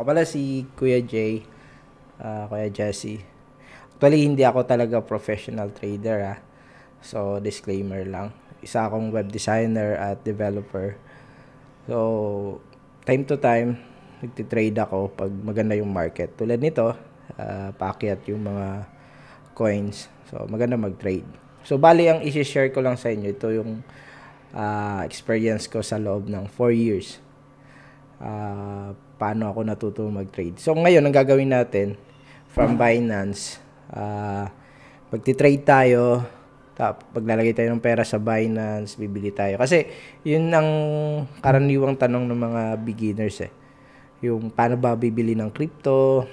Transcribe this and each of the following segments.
Ako pala si Kuya Jay, uh, Kuya Jesse. Actually, hindi ako talaga professional trader ha. Ah. So, disclaimer lang. Isa akong web designer at developer. So, time to time, nagtitrade ako pag maganda yung market. Tulad nito, uh, paakyat yung mga coins. So, maganda mag-trade. So, bali ang isi-share ko lang sa inyo, ito yung uh, experience ko sa loob ng 4 years. Uh, paano ako natuto mag-trade. So ngayon, ang gagawin natin from Binance, uh, magti-trade tayo, tap, paglalagay tayo ng pera sa Binance, bibili tayo. Kasi yun ang karaniwang tanong ng mga beginners eh. Yung paano ba bibili ng crypto,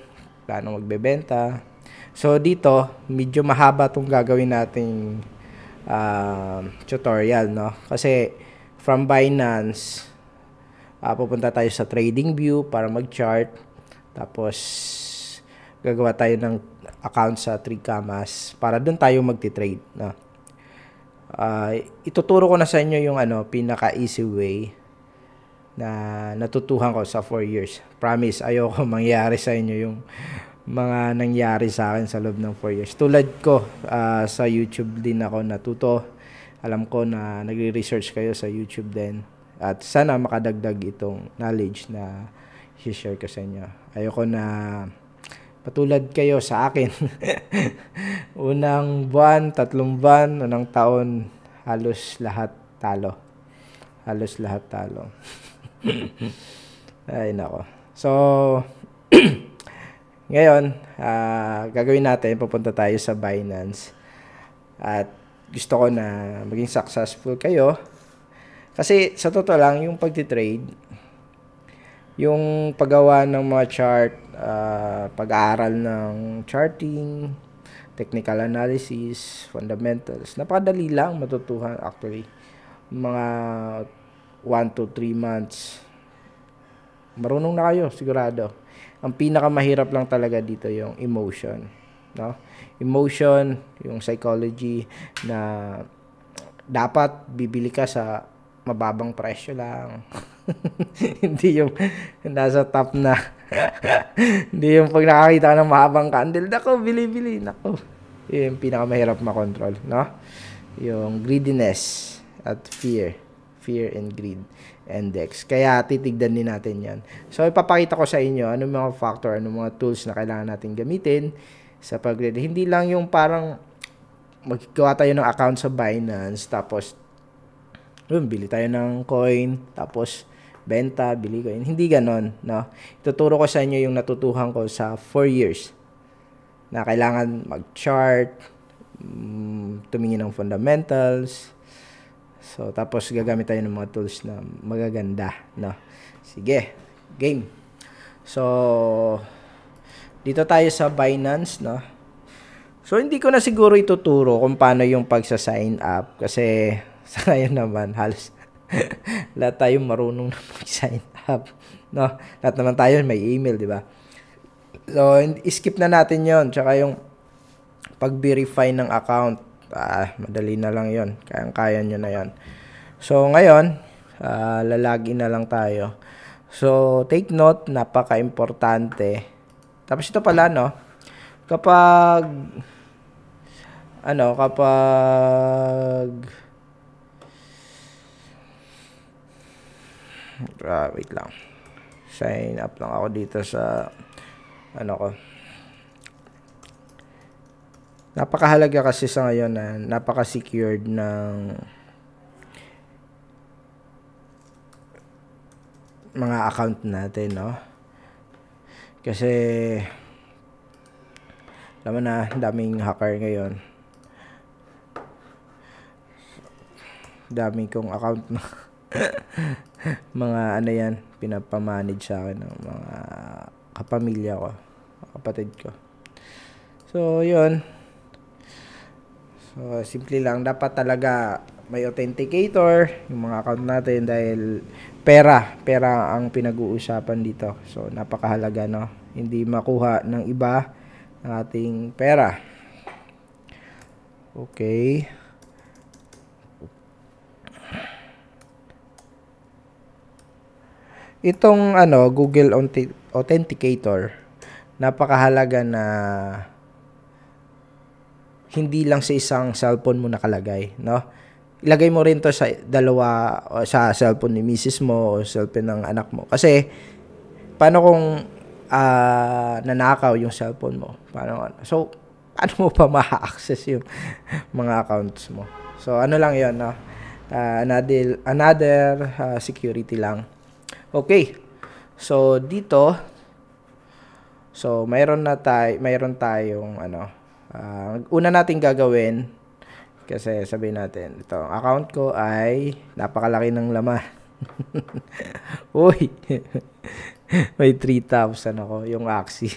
paano magbebenta. So dito, medyo mahaba tong gagawin nating uh, tutorial, no? Kasi from Binance, Uh, pupunta tayo sa trading view para mag-chart. Tapos, gagawa tayo ng account sa 3 Camas para doon tayo magti-trade. No? Uh, ituturo ko na sa inyo yung ano, pinaka-easy way na natutuhan ko sa 4 years. Promise, ayoko mangyari sa inyo yung mga nangyari sa akin sa loob ng 4 years. Tulad ko, uh, sa YouTube din ako natuto. Alam ko na nagre-research kayo sa YouTube din at sana makadagdag itong knowledge na share ko sa inyo. Ayoko na patulad kayo sa akin. unang buwan, tatlong buwan, unang taon, halos lahat talo. Halos lahat talo. Ay nako. So, ngayon, uh, gagawin natin, pupunta tayo sa Binance. At gusto ko na maging successful kayo kasi sa totoo lang, yung pagtitrade, yung paggawa ng mga chart, uh, pag-aaral ng charting, technical analysis, fundamentals, napakadali lang matutuhan actually. Mga 1 to 3 months. Marunong na kayo, sigurado. Ang pinakamahirap lang talaga dito yung emotion. No? Emotion, yung psychology na dapat bibili ka sa mababang presyo lang. hindi yung nasa top na. hindi yung pag nakakita ng mahabang candle, nako, bili-bili, nako. Yun yung pinakamahirap makontrol, no? Yung greediness at fear. Fear and greed index. Kaya titigdan din natin yan. So, ipapakita ko sa inyo anong mga factor, anong mga tools na kailangan natin gamitin sa pag Hindi lang yung parang magkawa tayo ng account sa Binance tapos yun, bili tayo ng coin, tapos benta, bili coin. Hindi ganon, no? Ituturo ko sa inyo yung natutuhan ko sa 4 years na kailangan mag-chart, mm, tumingin ng fundamentals. So, tapos gagamit tayo ng mga tools na magaganda, no? Sige, game. So, dito tayo sa Binance, no? So, hindi ko na siguro ituturo kung paano yung pagsa-sign up kasi sa ngayon naman, halos lahat tayo marunong na mag-sign up. No? Lahat naman tayo may email, di ba? So, skip na natin yon Tsaka yung pag-verify ng account, ah, madali na lang yon Kayang-kaya nyo na yon So, ngayon, uh, ah, lalagin na lang tayo. So, take note, napaka-importante. Tapos ito pala, no? Kapag, ano, kapag, uh, wait lang sign up lang ako dito sa ano ko napakahalaga kasi sa ngayon na napaka-secured ng mga account natin no kasi alam na daming hacker ngayon dami kong account na mga ano yan, pinapamanage sa akin ng mga kapamilya ko, kapatid ko. So, yun. So, simple lang. Dapat talaga may authenticator yung mga account natin dahil pera, pera ang pinag-uusapan dito. So, napakahalaga, no? Hindi makuha ng iba ang ating pera. Okay. Itong ano, Google Authenticator, napakahalaga na hindi lang sa isang cellphone mo nakalagay, no? Ilagay mo rin to sa dalawa o sa cellphone ni misis mo o cellphone ng anak mo. Kasi paano kung uh, nanakaw yung cellphone mo? Paano So, ano mo pa ma-access yung mga accounts mo? So, ano lang 'yon, no? Uh, another another uh, security lang Okay. So dito So mayroon na tay mayroon tayong ano uh, una nating gagawin kasi sabihin natin ito account ko ay napakalaki ng lama. Uy. May 3,000 ako yung Axie.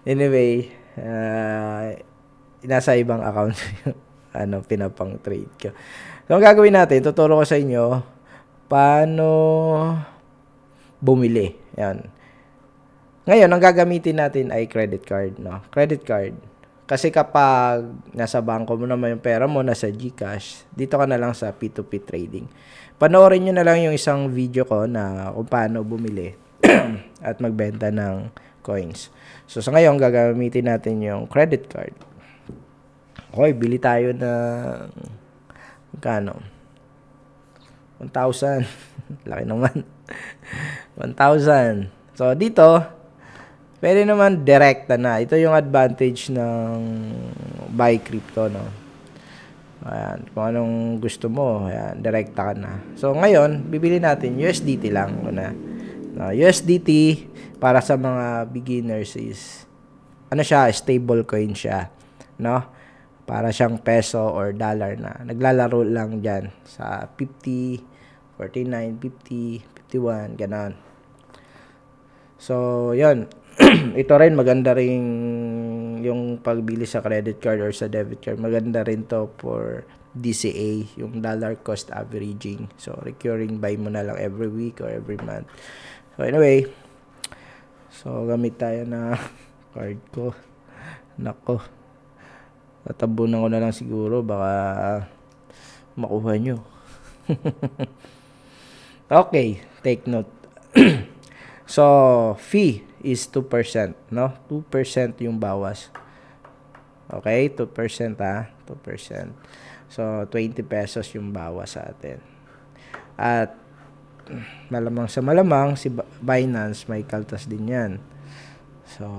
anyway, uh, nasa ibang account ano pinapang trade ko. So ang gagawin natin, tuturo ko sa inyo paano bumili. Yan. Ngayon, ang gagamitin natin ay credit card. No? Credit card. Kasi kapag nasa bangko mo naman yung pera mo, nasa GCash, dito ka na lang sa P2P trading. Panoorin nyo na lang yung isang video ko na kung paano bumili at magbenta ng coins. So sa ngayon, gagamitin natin yung credit card. Okay, bili tayo ng... Kano? 1,000. Laki naman. 1,000. So, dito, pwede naman direkta na. Ito yung advantage ng buy crypto, no? Ayan, kung anong gusto mo, ayan, direkta ka na. So, ngayon, bibili natin USDT lang muna. No, USDT para sa mga beginners is ano siya, stable coin siya, no? Para siyang peso or dollar na. Naglalaro lang diyan sa 50 49, 50, 51, ganon. So, yon Ito rin, maganda rin yung pagbili sa credit card or sa debit card. Maganda rin to for DCA, yung dollar cost averaging. So, recurring buy mo na lang every week or every month. So, anyway, so, gamit tayo na card ko. Nako. Tatabunan ko na lang siguro. Baka makuha nyo. Okay, take note. so, fee is 2%, no? 2% yung bawas. Okay, 2% ha, 2%. So, 20 pesos yung bawas sa atin. At malamang sa malamang si Binance may kaltas din 'yan. So,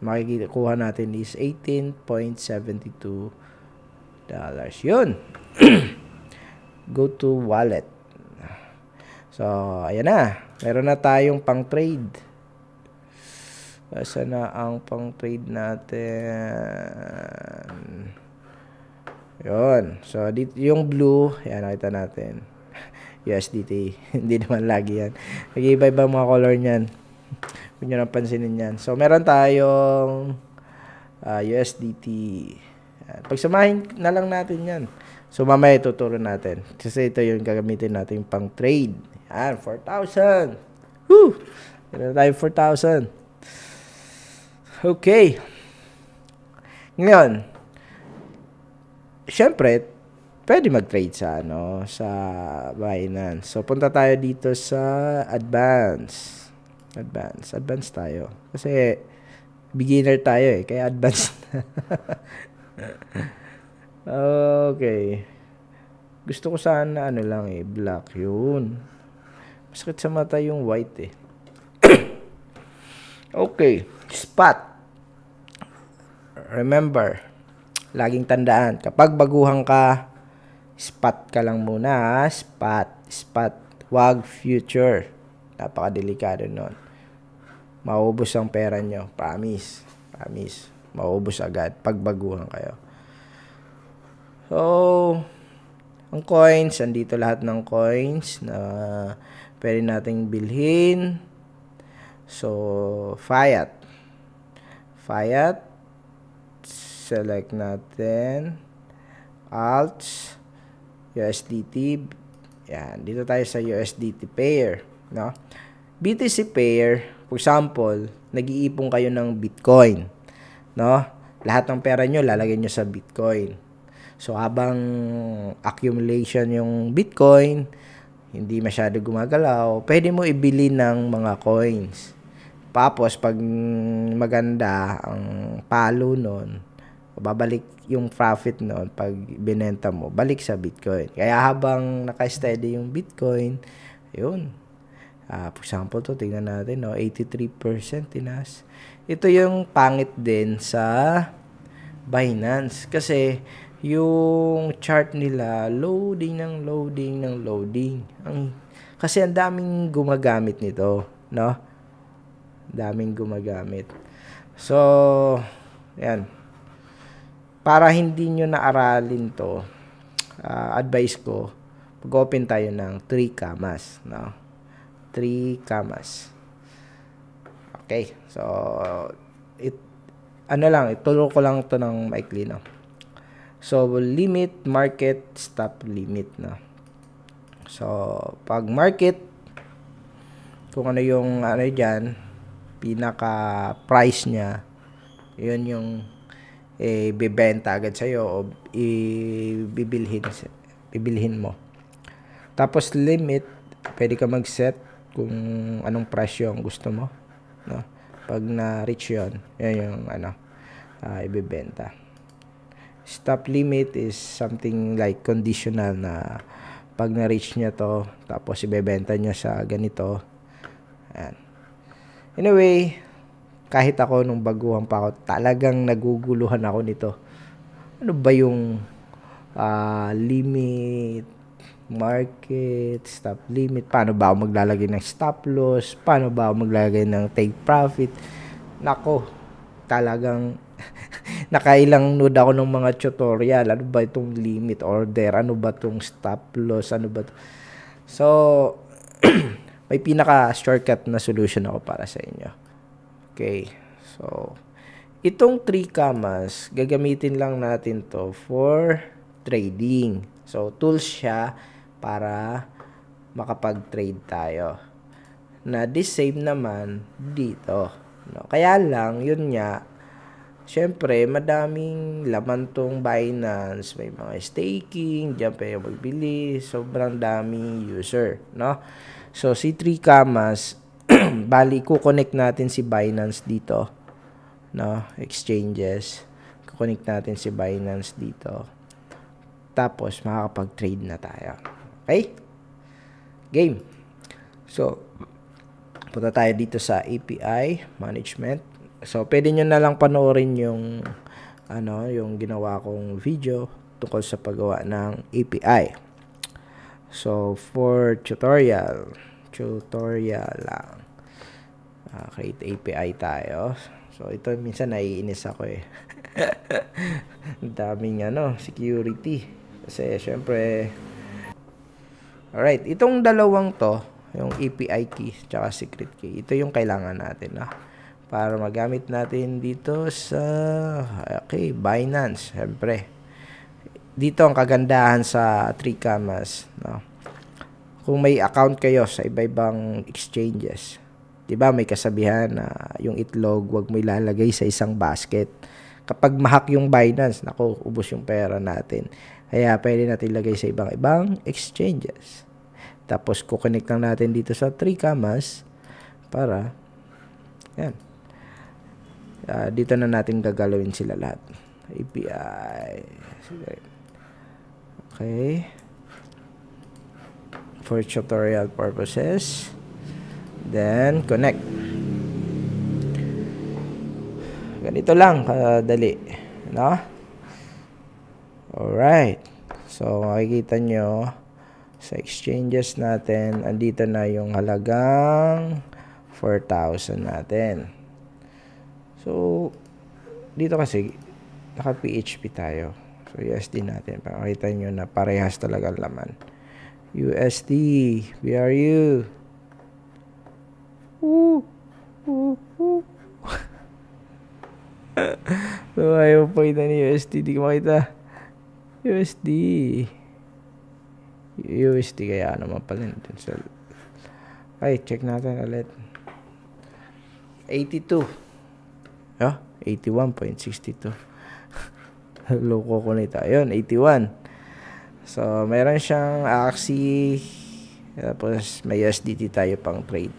makikikuha natin is 18.72 dollars. Yun. Go to wallet. So, ayan na. Meron na tayong pang-trade. Asa na ang pang-trade natin? yon So, dito, yung blue, ayan, nakita natin. USDT. Hindi naman lagi yan. Nag-iba-iba mga color niyan. Huwag nyo napansinin pansinin yan. So, meron tayong uh, ah, USDT. Pagsamahin na lang natin yan. So, mamaya ituturo natin. Kasi ito yung gagamitin natin pang trade. Yan, 4,000. Woo! Yan na tayo 4,000. Okay. Ngayon, syempre, pwede mag-trade sa ano, sa Binance. So punta tayo dito sa advance. Advance, advance tayo. Kasi beginner tayo eh, kaya advance. okay. Gusto ko sana ano lang eh, black 'yun. Sakit sa mata yung white eh. okay. Spot. Remember, laging tandaan, kapag baguhan ka, spot ka lang muna Spot. Spot. Wag future. Napaka-delikado nun. Maubos ang pera nyo. Promise. Promise. Maubos agad. Pagbaguhan kayo. So, ang coins, andito lahat ng coins na Pwede nating bilhin. So, Fiat. Fiat. Select natin. Alt. USDT. Yan. Dito tayo sa USDT pair. No? BTC pair, for example, nag-iipon kayo ng Bitcoin. No? Lahat ng pera nyo, lalagay nyo sa Bitcoin. So, habang accumulation yung Bitcoin, hindi masyado gumagalaw, pwede mo ibili ng mga coins. Tapos, pag maganda ang palo nun, babalik yung profit nun pag binenta mo, balik sa Bitcoin. Kaya habang naka-steady yung Bitcoin, yun. Uh, for example, to tingnan natin, no, 83% tinas. Ito yung pangit din sa Binance. Kasi, yung chart nila, loading ng loading ng loading. Ang, kasi ang daming gumagamit nito, no? Daming gumagamit. So, ayan. Para hindi nyo naaralin to, uh, advice ko, pag-open tayo ng 3 kamas, no? 3 kamas. Okay, so, it, ano lang, itulong ko lang to ng maikli, no? So, limit, market, stop limit na. So, pag market, kung ano yung ano diyan pinaka price niya, yun yung eh, bibenta agad sa iyo o ibibilhin bibilhin mo. Tapos limit, pwede ka mag-set kung anong price yung gusto mo, no? Pag na-reach 'yon, yun yung ano, uh, ah, ibebenta stop limit is something like conditional na pag na-reach niya to, tapos ibebenta niya sa ganito. Ayan. Anyway, kahit ako nung baguhan pa ako, talagang naguguluhan ako nito. Ano ba yung uh, limit, market, stop limit, paano ba ako maglalagay ng stop loss, paano ba ako maglalagay ng take profit. Nako, talagang nakailang nude ano ako ng mga tutorial. Ano ba itong limit order? Ano ba itong stop loss? Ano ba ito? So, may pinaka-shortcut na solution ako para sa inyo. Okay. So, itong 3 commas, gagamitin lang natin to for trading. So, tools siya para makapag-trade tayo. Na the same naman dito. No? Kaya lang, yun niya, Siyempre, madaming laman tong Binance. May mga staking, dyan pa yung magbili. Sobrang daming user, no? So, si 3 Kamas, bali, kukonect natin si Binance dito, no? Exchanges. Kukonect natin si Binance dito. Tapos, makakapag-trade na tayo. Okay? Game. So, punta tayo dito sa API management. So, pwede nyo na lang panoorin yung ano, yung ginawa kong video tungkol sa paggawa ng API. So, for tutorial, tutorial lang. Uh, create API tayo. So, ito minsan naiinis ako eh. daming ano, security. Kasi, syempre, alright, itong dalawang to, yung API key, tsaka secret key, ito yung kailangan natin, ah para magamit natin dito sa okay, Binance, syempre. Dito ang kagandahan sa 3 Camas, no. Kung may account kayo sa iba-ibang exchanges, 'di ba may kasabihan na yung itlog 'wag mo ilalagay sa isang basket. Kapag mahak yung Binance, nako, ubos yung pera natin. Kaya pwede natin ilagay sa ibang-ibang exchanges. Tapos kukonek lang natin dito sa 3 Camas para yan uh, dito na natin gagalawin sila lahat API okay for tutorial purposes then connect ganito lang kadali no alright so makikita nyo sa exchanges natin andito na yung halagang 4,000 natin So, dito kasi, naka-PHP tayo. So, USD natin. Pakita nyo na parehas talaga laman. USD, BRU. Woo! Woo! Woo! so, ayaw pakita ni USD. Di ko makita. USD. USD kaya naman ano pala natin sa... Ay, check natin ulit. 82. Yeah, 81.62. Loko ko nito. Ayun, 81. So, meron siyang Axie. Tapos, may USDT tayo pang trade.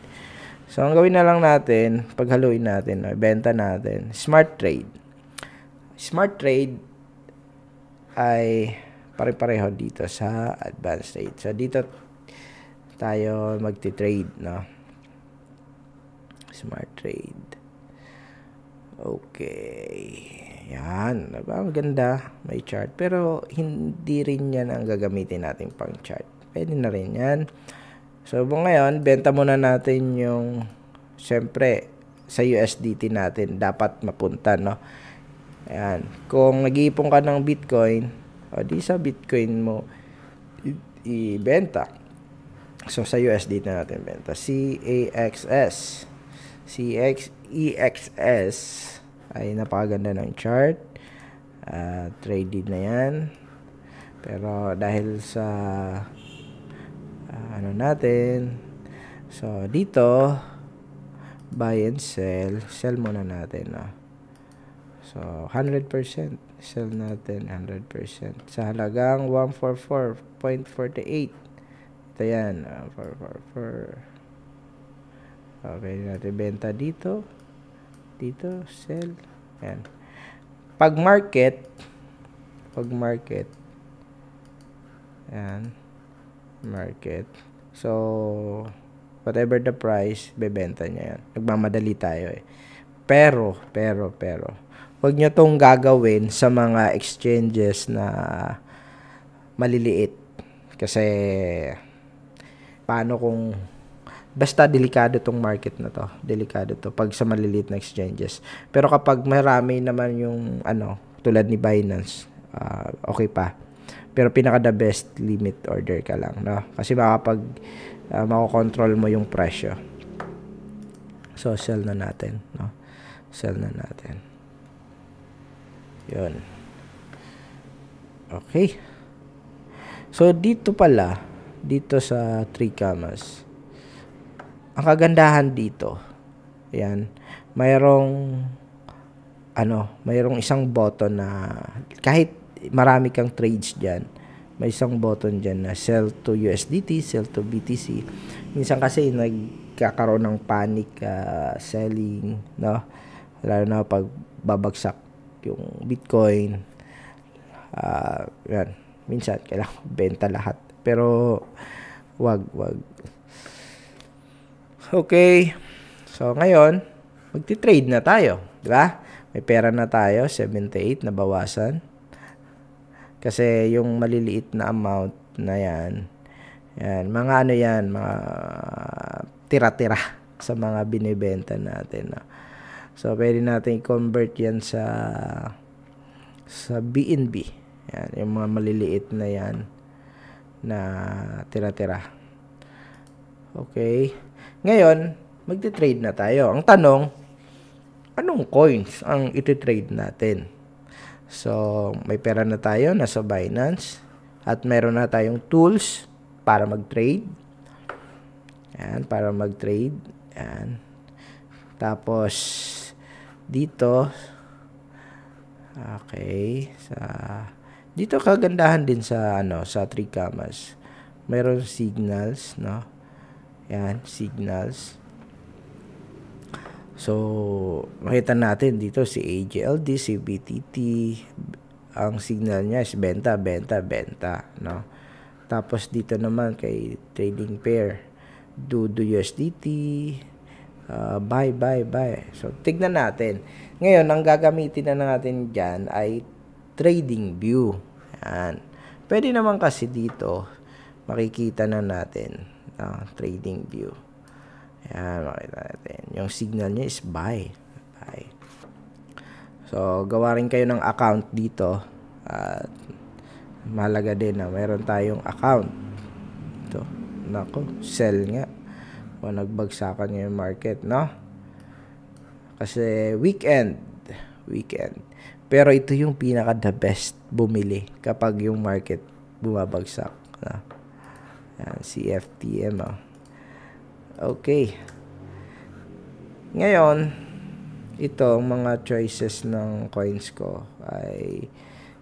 So, ang gawin na lang natin, paghaluin natin, benta natin, smart trade. Smart trade ay pare-pareho dito sa advanced trade. So, dito tayo magti-trade, no? Smart trade. Okay. Yan. Diba? Maganda. May chart. Pero hindi rin yan ang gagamitin natin pang chart. Pwede na rin yan. So, ngayon, benta muna natin yung, syempre, sa USDT natin, dapat mapunta, no? Ayan. Kung nag-iipon ka ng Bitcoin, o di sa Bitcoin mo ibenta. So, sa USDT natin benta. CAXS. CX EXS ay napakaganda ng chart uh, traded na yan pero dahil sa uh, ano natin so dito buy and sell sell muna natin no? Ah. so 100% sell natin 100% sa halagang 144.48 ito yan uh, 444 okay natin benta dito dito sell yan pag market pag market yan market so whatever the price bebenta niya yan nagmamadali tayo eh pero pero pero wag niyo tong gagawin sa mga exchanges na maliliit kasi paano kung basta delikado tong market na to. Delikado to pag sa maliliit na exchanges. Pero kapag marami naman yung ano, tulad ni Binance, uh, okay pa. Pero pinaka the best limit order ka lang, no? Kasi makapag uh, ah, makokontrol mo yung presyo. So sell na natin, no? Sell na natin. 'Yon. Okay. So dito pala dito sa 3 commas ang kagandahan dito, yan, mayroong ano, mayroong isang button na kahit marami kang trades diyan, may isang button diyan na sell to USDT, sell to BTC. Minsan kasi nagkakaroon ng panic uh, selling, no? Lalo na pag babagsak yung Bitcoin. Uh, ah, yan. Minsan kailangan benta lahat. Pero wag wag Okay. So, ngayon, magti-trade na tayo. Di ba? May pera na tayo, 78 na bawasan. Kasi yung maliliit na amount na yan, yan mga ano yan, mga tira-tira sa mga binibenta natin. No? So, pwede natin convert yan sa sa BNB. Yan, yung mga maliliit na yan na tira-tira. Okay. Ngayon, magte-trade na tayo. Ang tanong, anong coins ang iti-trade natin? So, may pera na tayo, nasa Binance. At meron na tayong tools para mag-trade. Ayan, para mag-trade. Ayan. Tapos, dito, okay, sa, dito kagandahan din sa, ano, sa 3 camas. Meron signals, no? Ayan, signals. So, makita natin dito si AGLD, si BTT, ang signal niya is benta, benta, benta, no? Tapos dito naman kay trading pair, do do USDT, uh, ah, buy, buy, buy. So, tignan natin. Ngayon, ang gagamitin na natin dyan ay trading view. Yan. Pwede naman kasi dito, makikita na natin no? Ah, trading view ayan makita natin yung signal niya is buy buy so gawa rin kayo ng account dito at malaga din na meron tayong account ito nako sell nga o nagbagsakan niya yung market no kasi weekend weekend pero ito yung pinaka the best bumili kapag yung market bumabagsak na. Yan, CFTM. Oh. Ah. Okay. Ngayon, ito, mga choices ng coins ko ay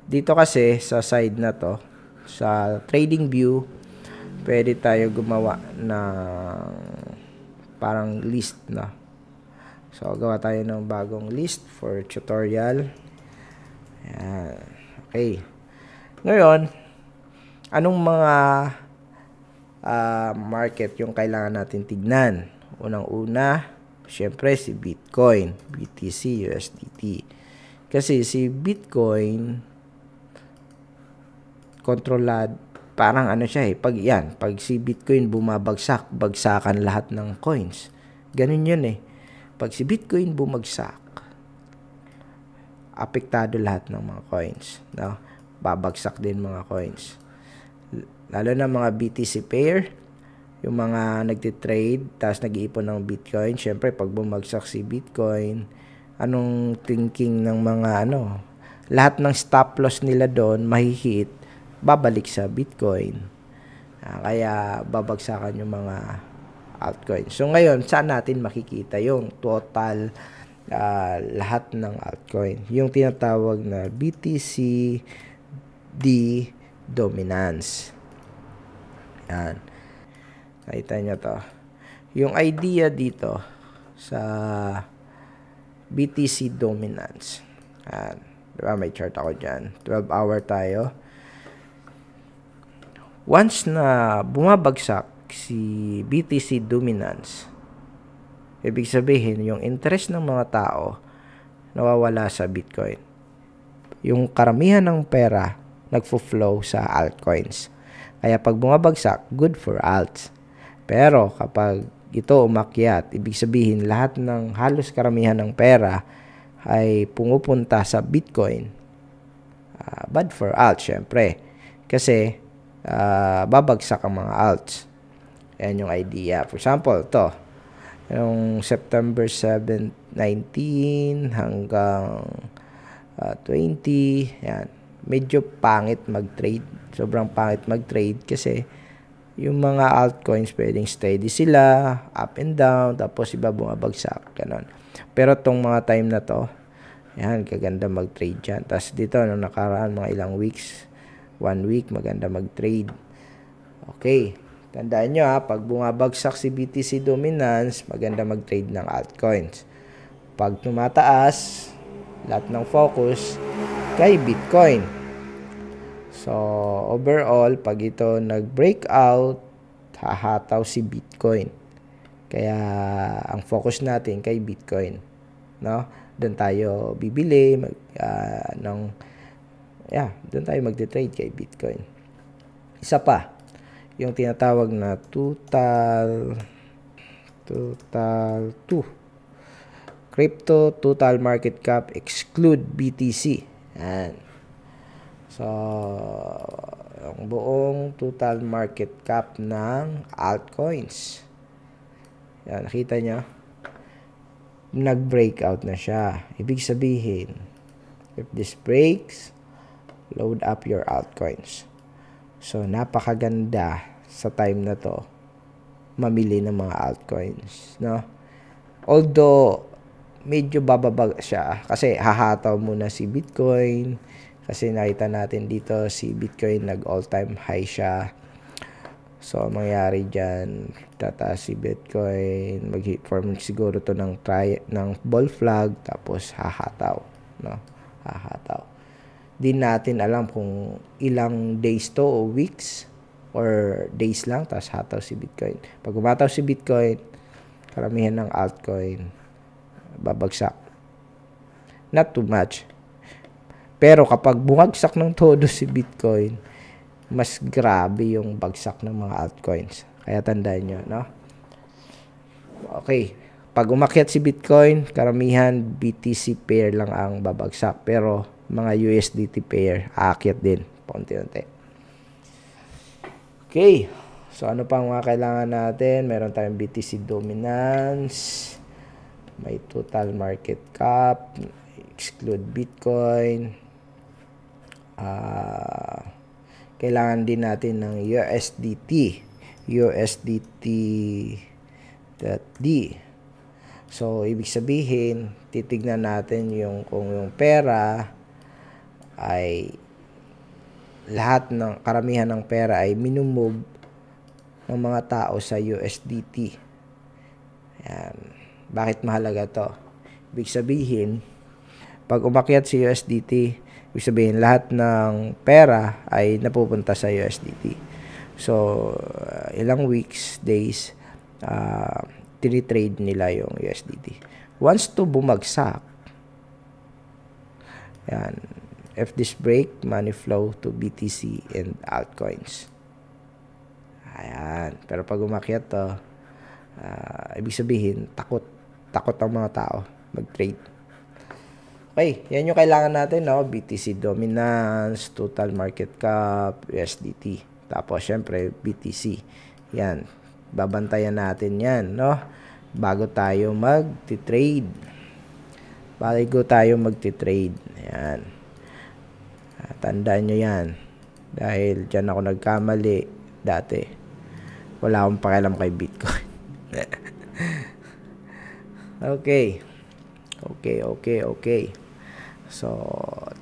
dito kasi sa side na to, sa trading view, pwede tayo gumawa ng parang list na. So, gawa tayo ng bagong list for tutorial. Ayan. Okay. Ngayon, anong mga uh, market yung kailangan natin tignan. Unang-una, syempre si Bitcoin, BTC, USDT. Kasi si Bitcoin, kontrolad, parang ano siya eh, pag yan, pag si Bitcoin bumabagsak, bagsakan lahat ng coins. Ganun yun eh. Pag si Bitcoin bumagsak, apektado lahat ng mga coins. No? Babagsak din mga coins. Lalo na mga BTC pair, yung mga nagtitrade, tapos nag-iipon ng Bitcoin. syempre pag bumagsak si Bitcoin, anong thinking ng mga ano, lahat ng stop loss nila doon, mahihit, babalik sa Bitcoin. Ah, kaya babagsakan yung mga altcoins. So ngayon, saan natin makikita yung total uh, lahat ng altcoin? Yung tinatawag na BTC D dominance. Yan. Nakita nyo to. Yung idea dito sa BTC dominance. Yan. Diba? May chart ako dyan. 12 hour tayo. Once na bumabagsak si BTC dominance, ibig sabihin yung interest ng mga tao nawawala sa Bitcoin. Yung karamihan ng pera nagfo-flow sa altcoins. Kaya pag bumabagsak, good for alts. Pero kapag ito umakyat, ibig sabihin lahat ng halos karamihan ng pera ay pumupunta sa Bitcoin. Uh, bad for alts, syempre. Kasi uh, babagsak ang mga alts. Yan yung idea. For example, to yung September 7, 19 hanggang uh, 20, yan. Medyo pangit mag-trade sobrang pangit mag-trade kasi yung mga altcoins pwedeng steady sila, up and down, tapos iba bumabagsak, ganun. Pero tong mga time na to, yan, kaganda mag-trade dyan. Tapos dito, nung nakaraan, mga ilang weeks, one week, maganda mag-trade. Okay, tandaan nyo ha, pag bumabagsak si BTC Dominance, maganda mag-trade ng altcoins. Pag tumataas, lahat ng focus kay Bitcoin. So, overall, pag ito nag-breakout, hahataw si Bitcoin. Kaya, ang focus natin kay Bitcoin. No? Doon tayo bibili mag, uh, ah, ng, yeah, doon tayo magte-trade kay Bitcoin. Isa pa, yung tinatawag na total total 2 crypto total market cap exclude BTC. Yan. So, yung buong total market cap ng altcoins. Yan, nakita nyo? Nag-breakout na siya. Ibig sabihin, if this breaks, load up your altcoins. So, napakaganda sa time na to mamili ng mga altcoins. No? Although, medyo bababag siya kasi hahataw muna si Bitcoin, kasi nakita natin dito si Bitcoin nag all-time high siya. So, ang mangyari dyan, tataas si Bitcoin, mag-form siguro to ng, try, ng ball flag, tapos hahataw. No? Hahataw. Di natin alam kung ilang days to o weeks or days lang, tapos hataw si Bitcoin. Pag umataw si Bitcoin, karamihan ng altcoin, babagsak. Not too much pero kapag bumagsak ng todo si Bitcoin, mas grabe yung bagsak ng mga altcoins. Kaya tandaan nyo, no? Okay. Pag umakyat si Bitcoin, karamihan BTC pair lang ang babagsak. Pero mga USDT pair, aakyat din. Paunti-unti. Okay. So ano pang mga kailangan natin? Meron tayong BTC dominance. May total market cap. Exclude Bitcoin uh, kailangan din natin ng USDT USDT.D so ibig sabihin titignan natin yung kung yung pera ay lahat ng karamihan ng pera ay minumove ng mga tao sa USDT Ayan. bakit mahalaga to ibig sabihin pag umakyat si USDT Ibig sabihin, lahat ng pera ay napupunta sa USDT. So, uh, ilang weeks, days, uh, tinitrade nila yung USDT. Once to bumagsak, yan, if this break, money flow to BTC and altcoins. Ayan. Pero pag umakyat to, uh, ibig sabihin, takot. Takot ang mga tao mag-trade. Okay, yan yung kailangan natin, no? BTC dominance, total market cap, USDT. Tapos, syempre, BTC. Yan. Babantayan natin yan, no? Bago tayo mag-trade. Bago tayo mag-trade. Yan. Tandaan nyo yan. Dahil dyan ako nagkamali dati. Wala akong pakialam kay Bitcoin. okay. Okay, okay, okay. So,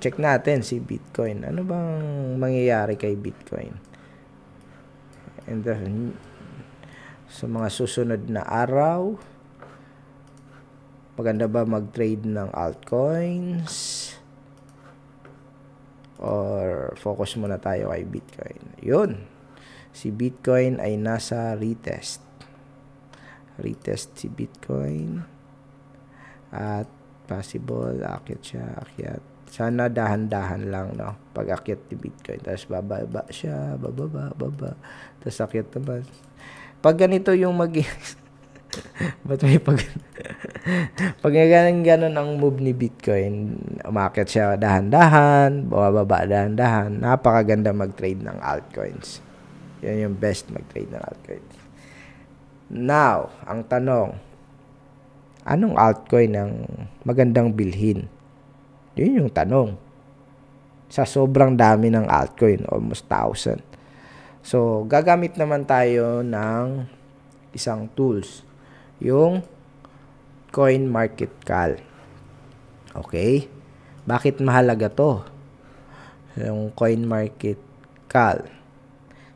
check natin si Bitcoin. Ano bang mangyayari kay Bitcoin? And then, sa mga susunod na araw, maganda ba mag-trade ng altcoins? Or focus muna tayo kay Bitcoin? Yun. Si Bitcoin ay nasa retest. Retest si Bitcoin. At possible, aakyat siya, akyat. Sana dahan-dahan lang, no? Pag akyat ni Bitcoin. Tapos bababa siya, bababa, baba. Tapos aakyat naman. Pag ganito yung mag Ba't may pag... pag ganun-ganun ang move ni Bitcoin, umakit siya dahan-dahan, bababa dahan-dahan, napakaganda mag-trade ng altcoins. Yan yung best mag-trade ng altcoins. Now, ang tanong, anong altcoin ang magandang bilhin? Yun yung tanong. Sa sobrang dami ng altcoin, almost 1,000. So, gagamit naman tayo ng isang tools. Yung Coin Market Cal. Okay? Bakit mahalaga to? Yung Coin Market Cal.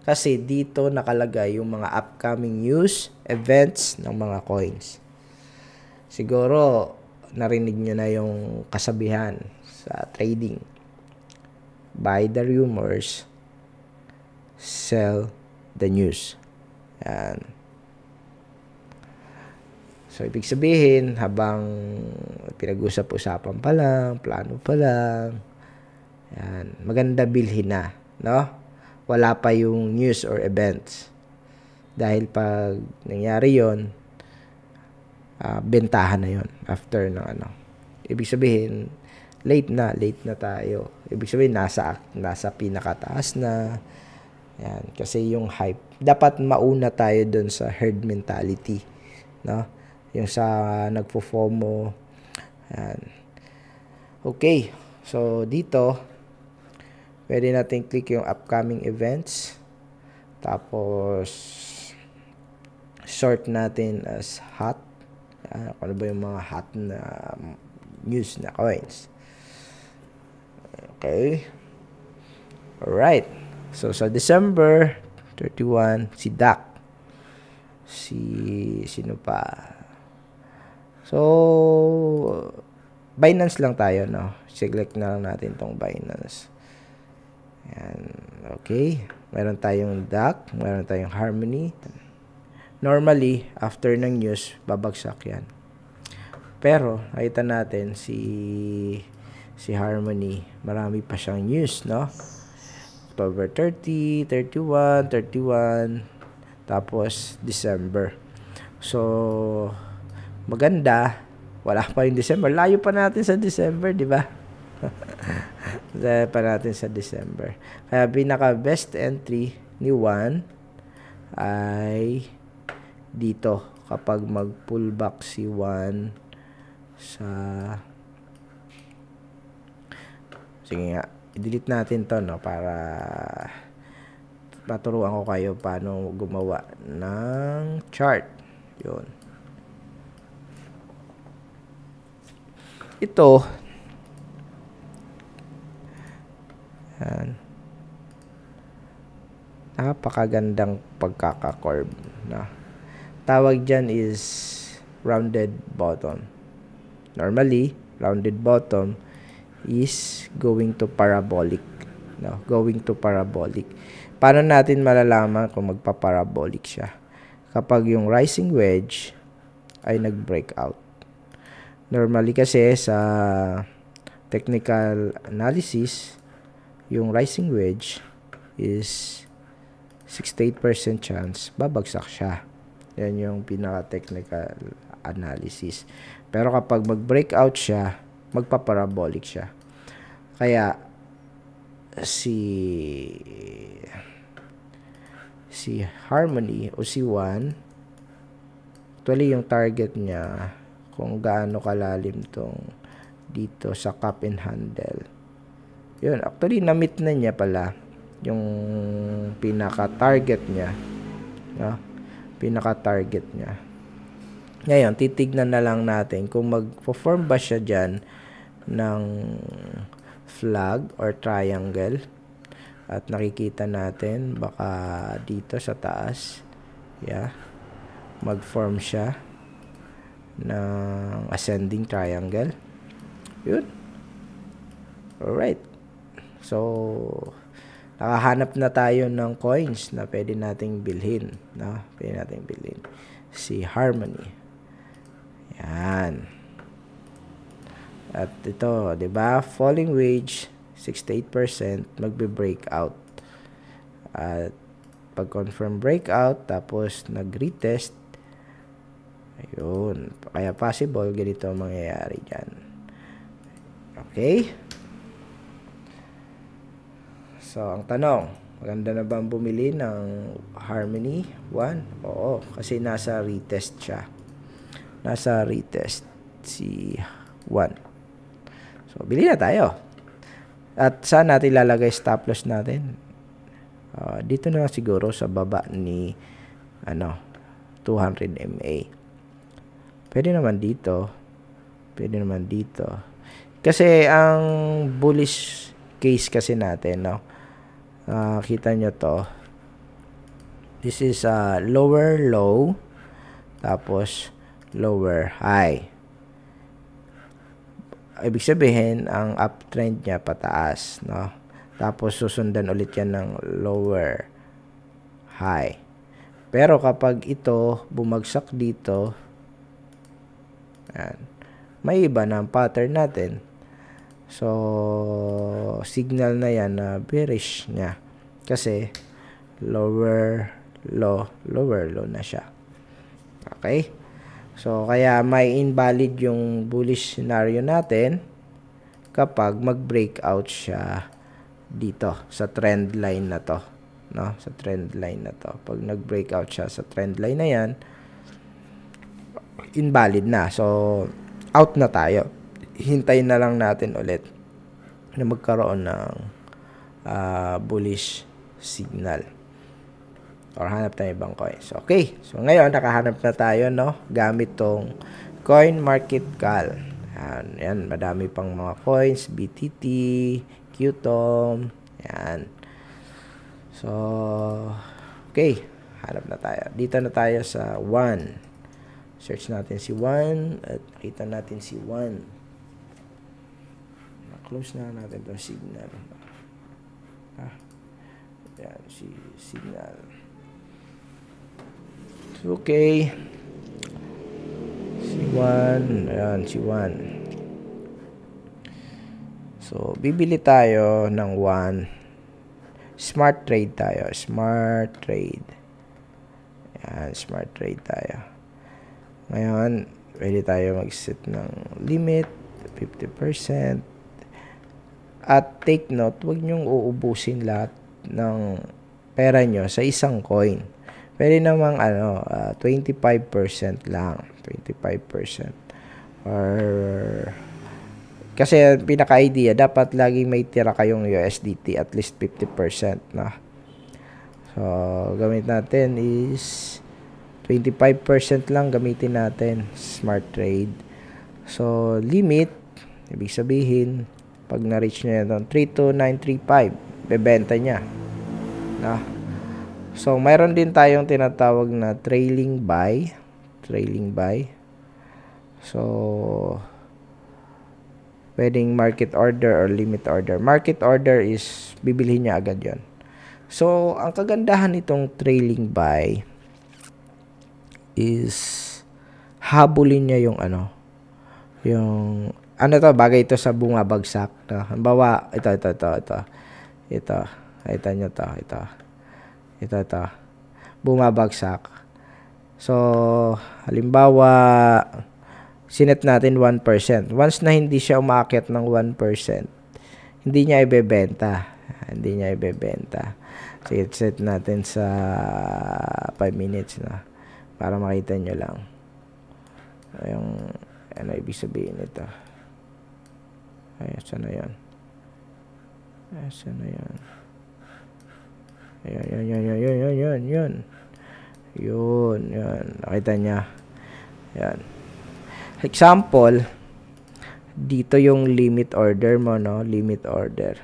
Kasi dito nakalagay yung mga upcoming news, events ng mga coins. Siguro, narinig nyo na yung kasabihan sa trading. Buy the rumors, sell the news. Yan. So, ibig sabihin, habang pinag-usap-usapan pa lang, plano pa lang, yan, maganda bilhin na, no? Wala pa yung news or events. Dahil pag nangyari yon uh, bentahan na yon after ng ano. Ibig sabihin, late na, late na tayo. Ibig sabihin, nasa, nasa pinakataas na. Yan, kasi yung hype. Dapat mauna tayo dun sa herd mentality. No? Yung sa uh, nagpo-FOMO. Yan. Okay. So, dito, pwede natin click yung upcoming events. Tapos, sort natin as hot. Uh, ano ba yung mga hot na um, news na coins. Okay. Alright. So, sa December 31, si Dak. Si, sino pa? So, Binance lang tayo, no? Select na lang natin tong Binance. Ayan. Okay. Meron tayong DAC. Meron tayong Harmony normally, after ng news, babagsak yan. Pero, nakita natin si si Harmony, marami pa siyang news, no? October 30, 31, 31, tapos December. So, maganda, wala pa yung December. Layo pa natin sa December, di ba? Layo pa natin sa December. Kaya pinaka best entry ni Juan ay dito kapag mag pullback si 1 sa sige nga i-delete natin to no para paturuan ko kayo paano gumawa ng chart yun ito yan napakagandang pagkaka-curve no? tawag dyan is rounded bottom. Normally, rounded bottom is going to parabolic. No, going to parabolic. Paano natin malalaman kung magpa-parabolic siya? Kapag yung rising wedge ay nag-breakout. Normally kasi sa technical analysis, yung rising wedge is 68% chance babagsak siya. Yan yung pinaka-technical analysis. Pero kapag mag-breakout siya, magpaparabolic siya. Kaya, si si Harmony o si One, actually yung target niya, kung gaano kalalim tong dito sa cup and handle. Yun, actually, na-meet na niya pala yung pinaka-target niya. No? pinaka-target niya. Ngayon, titignan na lang natin kung mag perform ba siya dyan ng flag or triangle. At nakikita natin, baka dito sa taas, yeah, mag-form siya ng ascending triangle. Yun. Alright. So, nakahanap na tayo ng coins na pwede nating bilhin. No? Pwede nating bilhin. Si Harmony. Yan. At ito, di ba? Falling wage, 68%, magbe-breakout. At pag-confirm breakout, tapos nag-retest, ayun. Kaya possible, ganito ang mangyayari dyan. Okay? So, ang tanong, maganda na ba ang bumili ng Harmony 1? Oo, kasi nasa retest siya. Nasa retest si 1. So, bili na tayo. At saan natin lalagay stop loss natin? Uh, dito na siguro sa baba ni ano 200 MA. Pwede naman dito. Pwede naman dito. Kasi ang bullish case kasi natin, no? uh, kita nyo to this is uh, lower low tapos lower high ibig sabihin ang uptrend niya pataas no tapos susundan ulit yan ng lower high pero kapag ito bumagsak dito ayan, may iba na ang pattern natin So, signal na yan na bearish niya. Kasi, lower low, lower low na siya. Okay? So, kaya may invalid yung bullish scenario natin kapag mag-breakout siya dito sa trend line na to. No? Sa trend line na to. Pag nag-breakout siya sa trend line na yan, invalid na. So, out na tayo hintayin na lang natin ulit na magkaroon ng uh, bullish signal or hanap tayo ibang coins. Okay. So, ngayon, nakahanap na tayo, no? Gamit tong coin market cal. Yan, yan. Madami pang mga coins. BTT, Qtom. Yan. So, okay. Hanap na tayo. Dito na tayo sa 1. Search natin si 1 at nakita natin si 1 close na natin itong signal ah yan si signal so, okay si 1 ayan si 1 So, bibili tayo ng 1. Smart trade tayo. Smart trade. Ayan, smart trade tayo. Ngayon, pwede tayo mag-set ng limit, 50%. At take note, huwag niyong uubusin lahat ng pera niyo sa isang coin. Pwede namang ano, uh, ah, 25% lang. 25%. Or, kasi pinaka-idea, dapat laging may tira kayong USDT at least 50%. No? So, gamit natin is 25% lang gamitin natin. Smart trade. So, limit, ibig sabihin, pag na-reach niya doon, 32935, bebenta niya. No? So, mayroon din tayong tinatawag na trailing buy. Trailing buy. So, pwedeng market order or limit order. Market order is bibilhin niya agad yon. So, ang kagandahan nitong trailing buy is habulin niya yung ano, yung ano to, bagay ito sa bunga bagsak. No? Halimbawa, ito, ito, ito, ito. Ito. Kita nyo to, ito. Ito, ito. Bumabagsak. So, halimbawa, sinet natin 1%. Once na hindi siya umakyat ng 1%, hindi niya ibebenta. Hindi niya ibebenta. So, set natin sa 5 minutes na. Para makita nyo lang. Yung, ano ibig sabihin ito. Ay, saan na yan? Ayan, saan na yan? Ayan, ayan, ayan, ayan, ayan, ayan, ayan. Yun, yun. Nakita niya. Yan. Example, dito yung limit order mo, no? Limit order.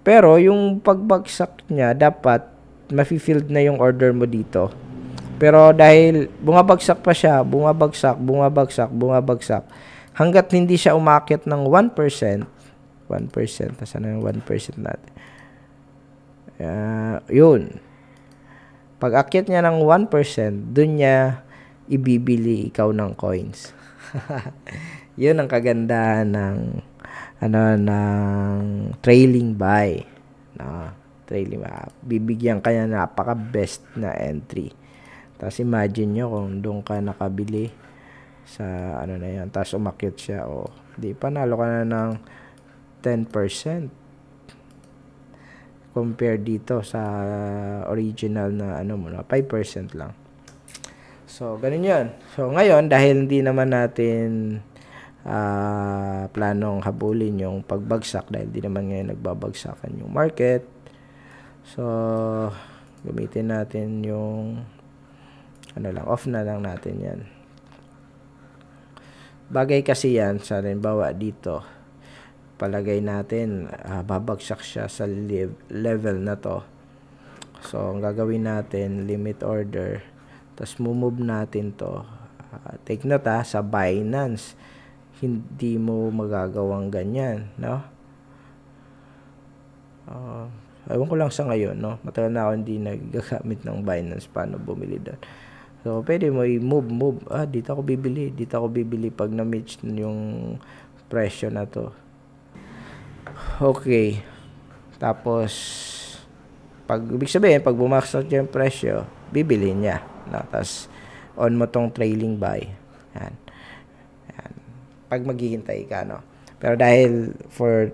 Pero, yung pagbagsak niya, dapat mafe-field na yung order mo dito. Pero dahil bumabagsak pa siya, bumabagsak, bumabagsak, bumabagsak, hanggat hindi siya umakit ng 1%, 1%. Nasa na yung 1% natin? Uh, yun. Pag akyat niya ng 1%, dun niya ibibili ikaw ng coins. yun ang kagandahan ng ano ng trailing buy. No, trailing buy. Bibigyan ka niya napaka best na entry. Tapos imagine nyo kung doon ka nakabili sa ano na yan. Tapos umakyat siya. O, oh, di panalo ka na ng 10% compare dito sa original na ano mo 5% lang. So, ganun 'yon. So, ngayon dahil hindi naman natin uh, planong habulin yung pagbagsak dahil hindi naman ngayon nagbabagsakan yung market. So, gamitin natin yung ano lang, off na lang natin 'yan. Bagay kasi 'yan sa halimbawa dito palagay natin uh, babagsak siya sa level na to so ang gagawin natin limit order tapos move natin to uh, take note ha, ah, sa Binance hindi mo magagawang ganyan no uh, ewan ko lang sa ngayon no matagal na ako hindi nagagamit ng Binance paano bumili doon So, pwede mo i-move, move. Ah, dito ako bibili. Dito ako bibili pag na-match yung presyo na to. Okay. Tapos, pag, ibig sabihin, pag bumakas na yung presyo, bibili niya. No? Tapos, on mo tong trailing buy. Yan. Yan. Pag maghihintay ka, no? Pero dahil for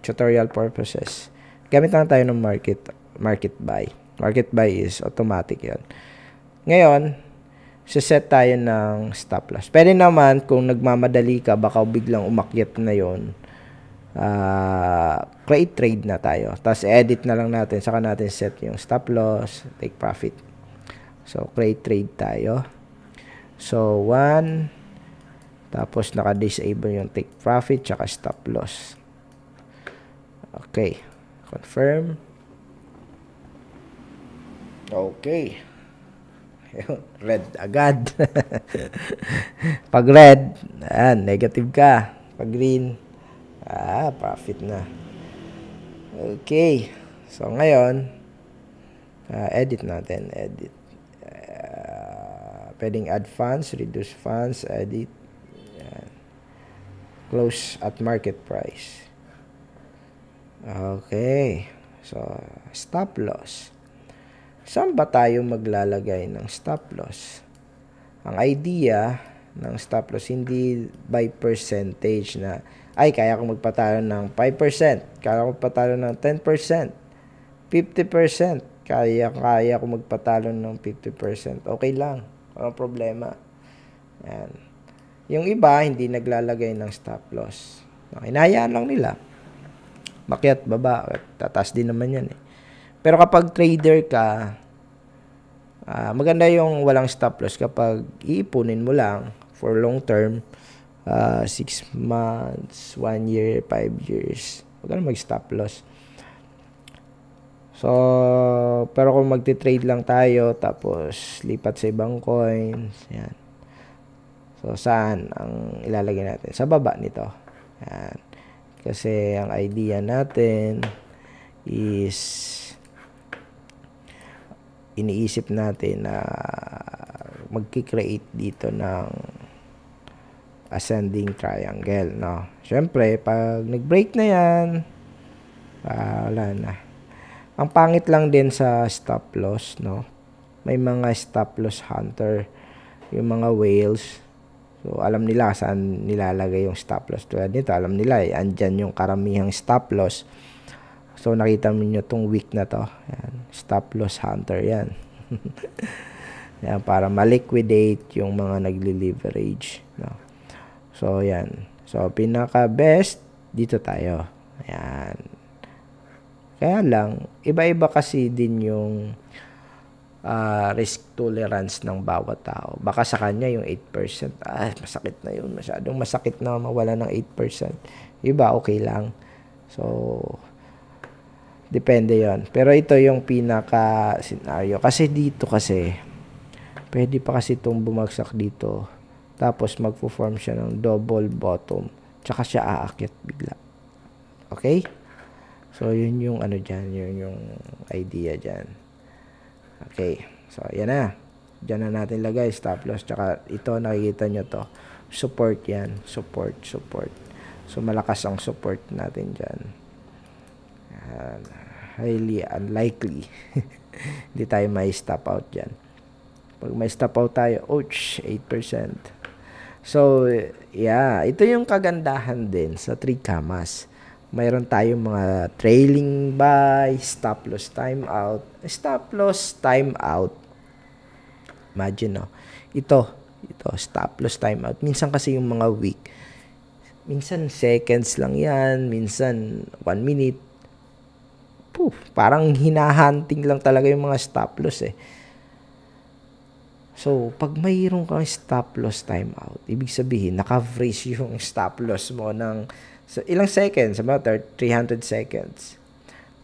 tutorial purposes, gamit lang tayo ng market, market buy. Market buy is automatic yon Ngayon, set tayo ng stop loss. Pwede naman, kung nagmamadali ka, baka biglang umakyat na yon uh, ah, create trade na tayo. Tapos edit na lang natin. Saka natin set yung stop loss, take profit. So, create trade tayo. So, 1. Tapos, naka-disable yung take profit, saka stop loss. Okay. Confirm. Okay. red agad. Pag red, ayan, negative ka. Pag green, Ah, profit na. Okay. So, ngayon, uh, edit natin. Edit. Uh, pwedeng add funds, reduce funds, edit. Yan. Close at market price. Okay. So, stop loss. Saan ba tayo maglalagay ng stop loss? Ang idea ng stop loss, hindi by percentage na ay kaya kong magpatalo ng 5%, kaya kong magpatalo ng 10%, 50%, kaya kaya kong magpatalo ng 50%. Okay lang, walang problema. Yan. Yung iba, hindi naglalagay ng stop loss. Hinayaan lang nila. Makiat, baba, tataas din naman yan eh. Pero kapag trader ka, uh, maganda yung walang stop loss kapag iipunin mo lang for long term, uh, six months, one year, five years. Huwag ka mag-stop loss. So, pero kung magti-trade lang tayo, tapos lipat sa ibang coins, yan. So, saan ang ilalagay natin? Sa baba nito. Yan. Kasi ang idea natin is iniisip natin na magki-create dito ng ascending triangle, no? syempre pag nagbreak na yan, uh, wala na. Ang pangit lang din sa stop loss, no? May mga stop loss hunter, yung mga whales. So, alam nila saan nilalagay yung stop loss. Tulad nito, alam nila, eh, andyan yung karamihang stop loss. So, nakita niyo tong week na to. Yan. Stop loss hunter, yan. yan, para ma-liquidate yung mga nagli-leverage. So, yan. So, pinaka-best, dito tayo. Ayan. Kaya lang, iba-iba kasi din yung uh, risk tolerance ng bawat tao. Baka sa kanya yung 8%, ah, masakit na yun. Masyadong masakit na mawala ng 8%. Iba, okay lang. So, depende yon Pero ito yung pinaka scenario. Kasi dito kasi, pwede pa kasi itong bumagsak dito tapos magpo-form siya ng double bottom. Tsaka siya aakyat bigla. Okay? So, yun yung ano diyan Yun yung idea diyan Okay. So, yan na. diyan na natin lagay. Stop loss. Tsaka ito, nakikita nyo to. Support yan. Support, support. So, malakas ang support natin dyan. Uh, highly unlikely. Hindi tayo may stop out diyan Pag may stop out tayo, ouch, 8%. So, yeah, ito yung kagandahan din sa 3 kamas. Mayroon tayong mga trailing buy, stop loss timeout, stop loss timeout. Imagine, no? Ito, ito, stop loss timeout. Minsan kasi yung mga week, minsan seconds lang yan, minsan 1 minute. Poof, parang hinahunting lang talaga yung mga stop loss eh. So, pag mayroon kang stop loss timeout, ibig sabihin, naka-freeze yung stop loss mo ng so, ilang seconds, about 300 seconds.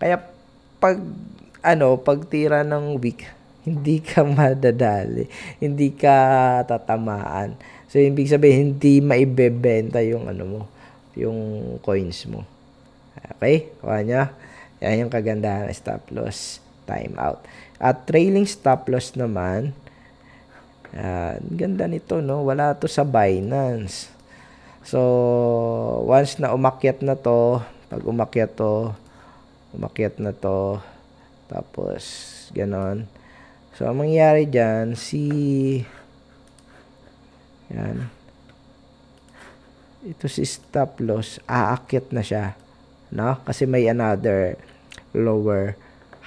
Kaya, pag, ano, pagtira ng week, hindi ka madadali, hindi ka tatamaan. So, ibig sabihin, hindi maibebenta yung ano mo, yung coins mo. Okay? Kuha niya. Yan yung kagandahan ng stop loss timeout. At trailing stop loss naman, yan. Ganda nito, no? Wala to sa Binance. So, once na umakyat na to, pag umakyat to, umakyat na to, tapos, ganon. So, ang mangyayari dyan, si, yan, ito si stop loss, aakyat na siya, no? Kasi may another lower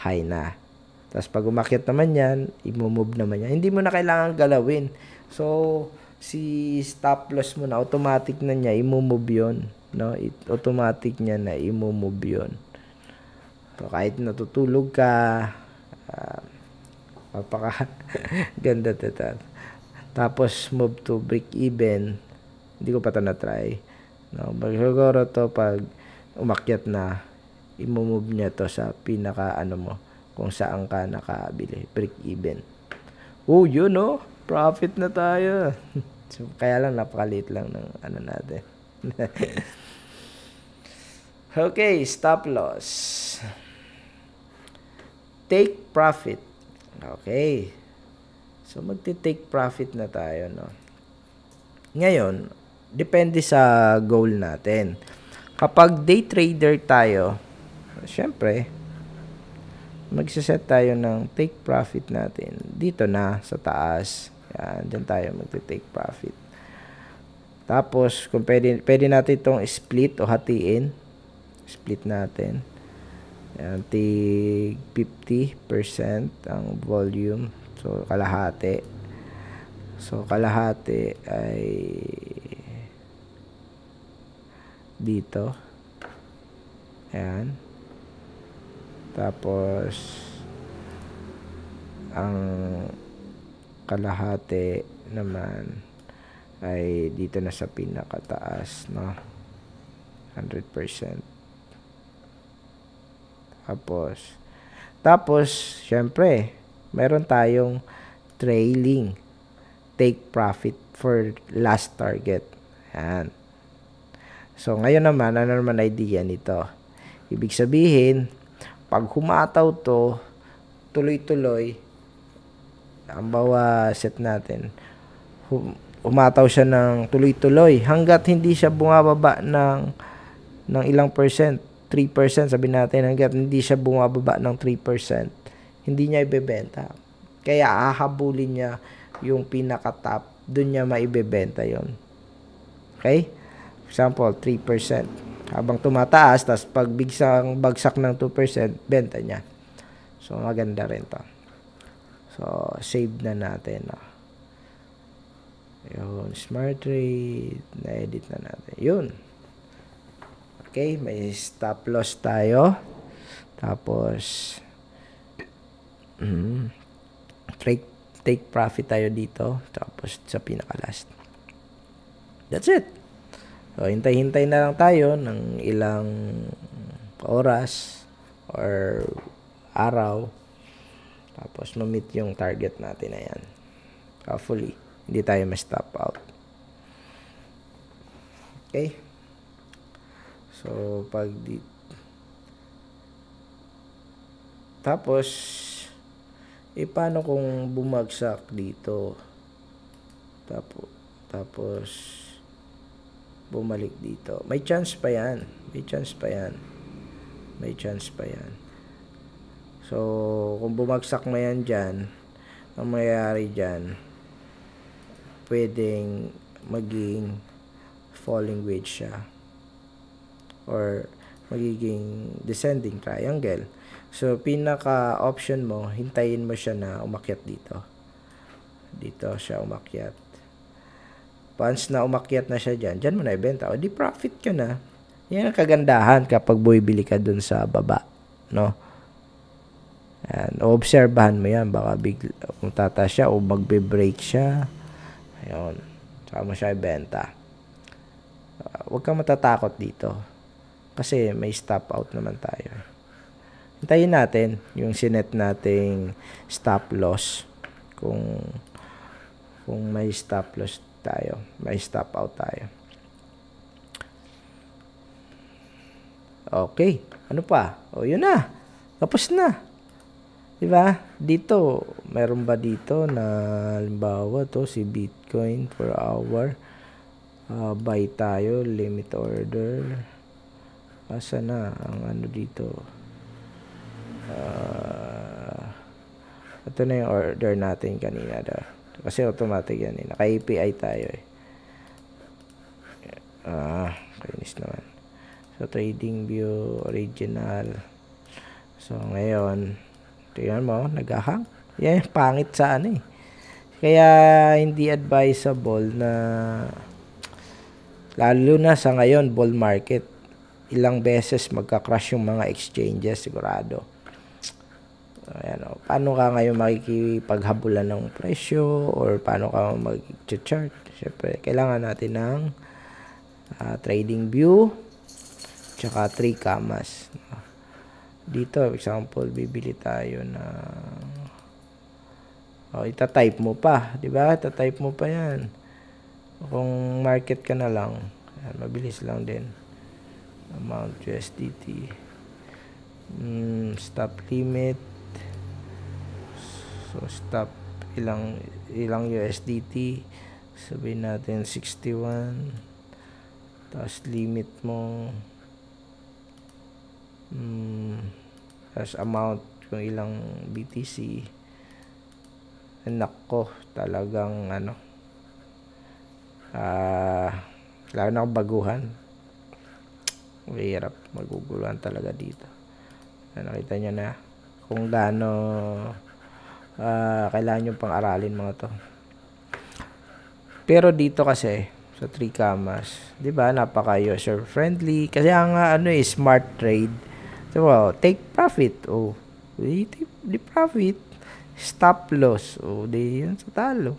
high na. Tapos pag umakyat naman yan, i-move naman yan. Hindi mo na kailangan galawin. So, si stop loss mo na, automatic na niya, i-move yun. No? It, automatic niya na i-move yun. So, kahit natutulog ka, uh, ah, mapaka ganda tata. Tapos, move to break even. Hindi ko pa ito na-try. No? Pag siguro to, pag umakyat na, i-move niya to sa pinaka ano mo, kung saan ka nakabili. Break even. Oh, yun oh. Profit na tayo. so, kaya lang napakaliit lang ng ano natin. okay, stop loss. Take profit. Okay. So, magte-take profit na tayo, no? Ngayon, depende sa goal natin. Kapag day trader tayo, syempre, magsiset tayo ng take profit natin dito na sa taas. Yan, dyan tayo magte-take profit. Tapos, kung pwede, pwede natin itong split o hatiin. Split natin. Yan, tig 50% ang volume. So, kalahati. So, kalahati ay dito. Ayan. Tapos ang kalahati naman ay dito na sa pinakataas, no? 100%. Tapos tapos syempre, meron tayong trailing take profit for last target. Yan. So, ngayon naman, ano naman idea nito? Ibig sabihin, pag humataw to, tuloy-tuloy, ang bawa set natin, hum umataw siya ng tuloy-tuloy hanggat hindi siya bumababa ng, ng ilang percent. 3% sabi natin hanggat hindi siya bumababa ng 3%. Hindi niya ibebenta. Kaya ahabulin niya yung pinaka-top. Doon niya maibebenta yon Okay? Example, 3% habang tumataas, tapos pag bigsang bagsak ng 2%, benta niya. So, maganda rin to. So, save na natin. No? Yun, smart trade, na-edit na natin. Yun. Okay, may stop loss tayo. Tapos, mm, trade take profit tayo dito. Tapos, sa pinaka last. That's it. So, hintay-hintay na lang tayo ng ilang oras or araw. Tapos, ma-meet yung target natin na yan. Hopefully, hindi tayo ma-stop out. Okay? So, pag di... Tapos, eh, paano kung bumagsak dito? Tapos, tapos, bumalik dito. May chance pa yan. May chance pa yan. May chance pa yan. So, kung bumagsak na yan dyan, ang mayayari dyan, pwedeng maging falling wedge siya. Or, magiging descending triangle. So, pinaka-option mo, hintayin mo siya na umakyat dito. Dito siya umakyat. Once na umakyat na siya dyan, dyan mo na ibenta. O di profit ka ah. na. Yan ang kagandahan kapag bumibili ka dun sa baba. No? Yan. Obserbahan mo yan. Baka big, kung tata siya o magbe-break siya. Ayun. Saka mo siya ibenta. Uh, huwag kang matatakot dito. Kasi may stop out naman tayo. Hintayin natin yung sinet nating stop loss. Kung kung may stop loss tayo. May stop out tayo. Okay. Ano pa? O, yun na. Tapos na. Di ba? Dito, meron ba dito na, halimbawa, to si Bitcoin per hour. Uh, ah, buy tayo, limit order. Asa na ang ano dito? Uh, ito na yung order natin kanina. Da. Kasi automatic yan eh. Naka-API tayo eh. Ah, kainis naman. So, trading view, original. So, ngayon, tingnan mo, nagahang. hang Yan, pangit sa ano eh. Kaya, hindi advisable na lalo na sa ngayon, bull market, ilang beses magka-crash yung mga exchanges, sigurado. So, ayan, oh. Paano ka ngayon makikipaghabulan ng presyo or paano ka mag-chart? Siyempre, kailangan natin ng uh, trading view tsaka 3 kamas. Dito, example, bibili tayo na o, oh, itatype mo pa. ba diba? Itatype mo pa yan. Kung market ka na lang, ayan, mabilis lang din. Amount USDT. Mm, stop limit stop ilang ilang USDT sabihin natin 61 tapos limit mo mm, tapos amount kung ilang BTC nako talagang ano ah uh, lalo na baguhan mahirap maguguluhan talaga dito nakita nyo na kung gaano uh, kailangan nyo pang aralin mga to pero dito kasi sa 3 camas 'di ba napaka user friendly kasi ang uh, ano eh smart trade so oh, well, take profit oh di, di profit stop loss oh di yun sa talo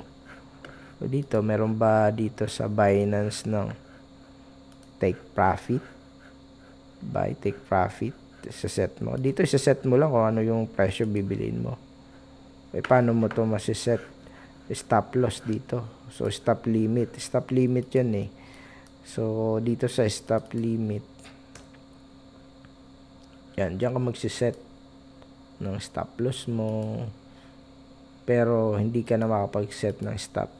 o oh, dito meron ba dito sa Binance ng take profit buy take profit sa set mo dito sa set mo lang kung ano yung presyo bibiliin mo eh, paano mo to masiset stop loss dito so stop limit stop limit yun eh so dito sa stop limit yan diyan ka magsiset ng stop loss mo pero hindi ka na makapag-set ng stop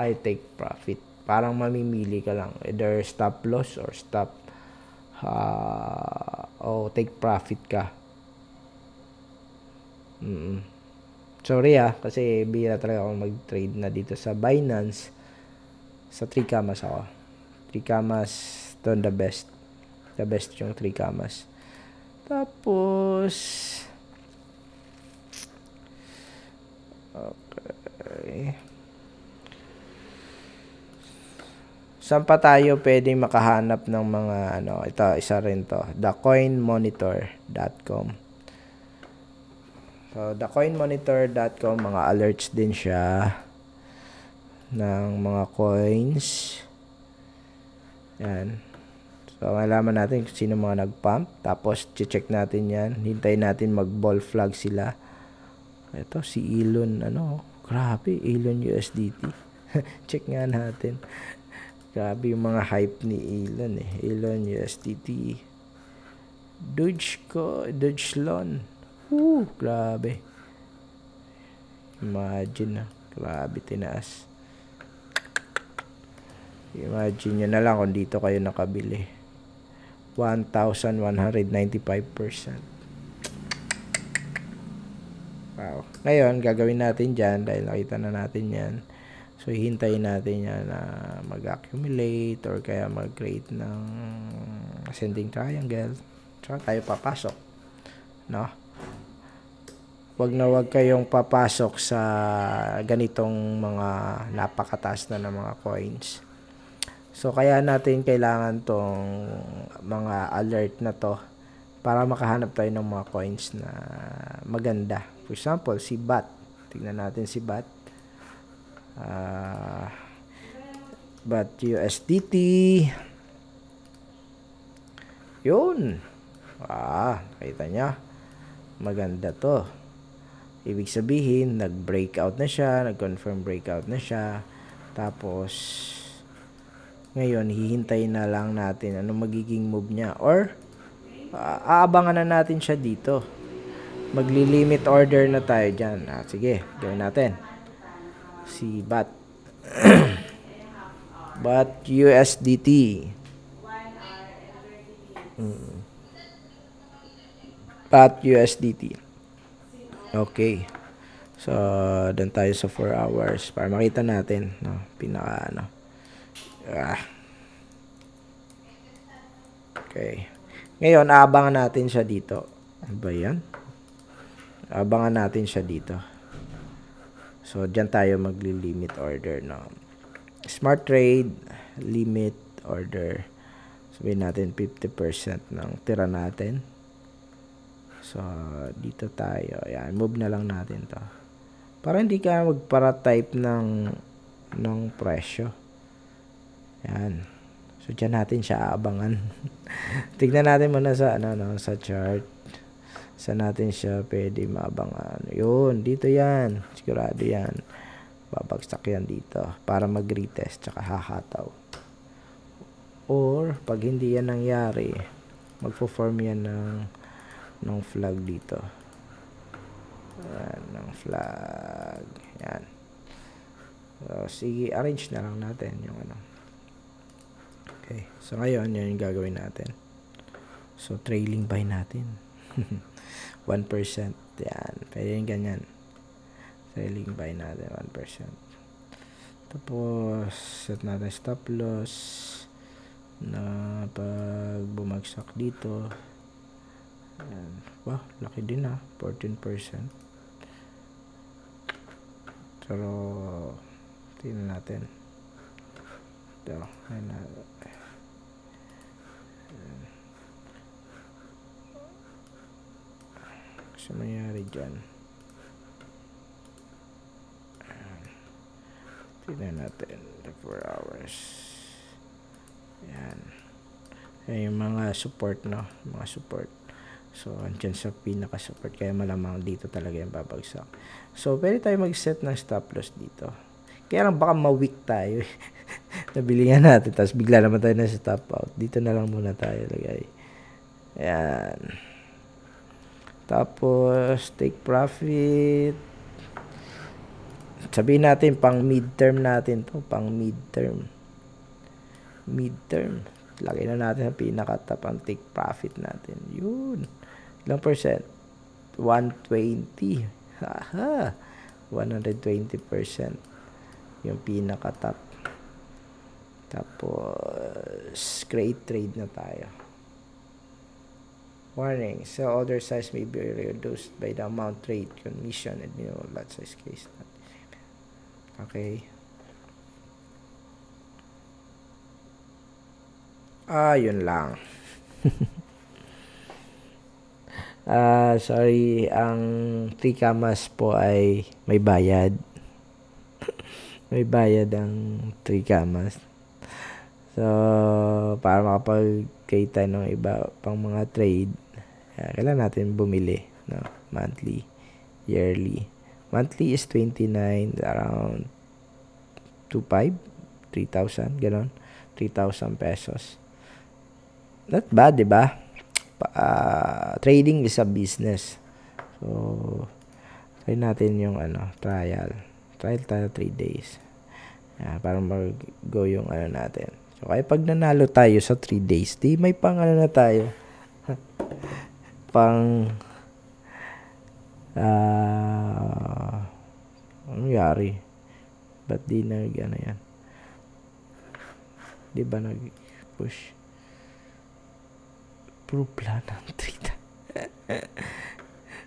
ay take profit parang mamimili ka lang either stop loss or stop uh, o take profit ka mm -mm sorry ah, kasi bira talaga akong mag-trade na dito sa Binance. Sa 3 camas ako. 3 camas, doon the best. The best yung 3 camas. Tapos, okay. Saan pa tayo pwedeng makahanap ng mga ano, ito isa rin to, thecoinmonitor.com. So, thecoinmonitor.com, mga alerts din siya ng mga coins. Yan. So, malaman natin sino mga nag-pump. Tapos, check natin yan. Hintayin natin mag-ball flag sila. Ito, si Elon, ano, grabe, Elon USDT. check nga natin. Grabe yung mga hype ni Elon eh. Elon USDT. Dogeco, Dogelon. Woo, grabe. Imagine na. Grabe, tinaas. Imagine nyo na lang kung dito kayo nakabili. 1,195%. Wow. Ngayon, gagawin natin dyan dahil nakita na natin yan. So, hintayin natin yan na mag-accumulate or kaya mag-create ng ascending triangle. Tsaka tayo papasok. No? wag na wag kayong papasok sa ganitong mga napakataas na ng mga coins. So kaya natin kailangan tong mga alert na to para makahanap tayo ng mga coins na maganda. For example, si Bat. Tingnan natin si Bat. Uh, Bat USDT. Yun. Ah, nakita niya. Maganda to. Ibig sabihin, nag-breakout na siya, nag-confirm breakout na siya. Tapos, ngayon, hihintayin na lang natin ano magiging move niya. Or, uh, aabangan na natin siya dito. Magli-limit order na tayo dyan. Ah, sige, gawin natin. Si BAT. BAT USDT. Hmm. BAT USDT. Okay. So, doon tayo sa 4 hours para makita natin, no, pinaka ano. Ah. Okay. Ngayon, aabangan natin siya dito. Ano ba 'yan? Aabangan natin siya dito. So, diyan tayo magli-limit order, no. Smart trade, limit order. Sabihin natin 50% ng tira natin. So, dito tayo. Ayan, move na lang natin to. Para hindi ka magpara-type ng, ng presyo. Ayan. So, dyan natin siya aabangan. Tignan natin muna sa, ano, no, sa chart. Saan natin siya pwede maabangan. Yun, dito yan. Sigurado yan. Babagsak yan dito. Para mag-retest, tsaka hahataw. Or, pag hindi yan nangyari, magpo-form yan ng ng flag dito. Ayan, ng flag. Ayan. So, sige, arrange na lang natin yung ano. Okay. So, ngayon, yun yung gagawin natin. So, trailing buy natin. 1%. Yan. Pwede yung ganyan. Trailing buy natin. 1%. Tapos, set natin stop loss na pag bumagsak dito Ayan. Wow, laki din ah. 14%. Pero, tingnan natin. Ito. Ayan na. Kasi ano mangyari dyan. Tingnan natin. The 4 hours. Ayan. Ayan yung mga support, no? Mga support. So, andyan sa pinaka-support. Kaya malamang dito talaga yung babagsak. So, pwede tayo mag-set ng stop loss dito. Kaya lang baka ma-weak tayo. Nabili nga natin. Tapos bigla naman tayo na stop out. Dito na lang muna tayo lagay. Ayan. Tapos, take profit. Sabihin natin, pang midterm natin to. Pang midterm. Midterm. Lagay na natin sa pinaka-top ang take profit natin. Yun. Ilang percent? 120. Haha. 120 Yung pinaka-top. Tapos, great trade na tayo. Warning, sell order size may be reduced by the amount trade, commission, and you know, lot size case. Okay. Ah, yun lang. Uh, sorry, ang 3 kamas po ay may bayad. may bayad ang 3 kamas. So, para makapagkita ng iba pang mga trade, uh, ah, kailangan natin bumili no? monthly, yearly. Monthly is 29, around 2.5, 3,000, ganon. 3,000 pesos. Not bad, di ba? uh, trading is a business. So, try natin yung ano, trial. Trial tayo 3 days. Uh, para mag-go yung ano natin. So, kaya pag nanalo tayo sa 3 days, di may pang ano na tayo. pang uh, ano yari? Ba't di nag ano yan? Di ba nag-push? Puro plan ang tita.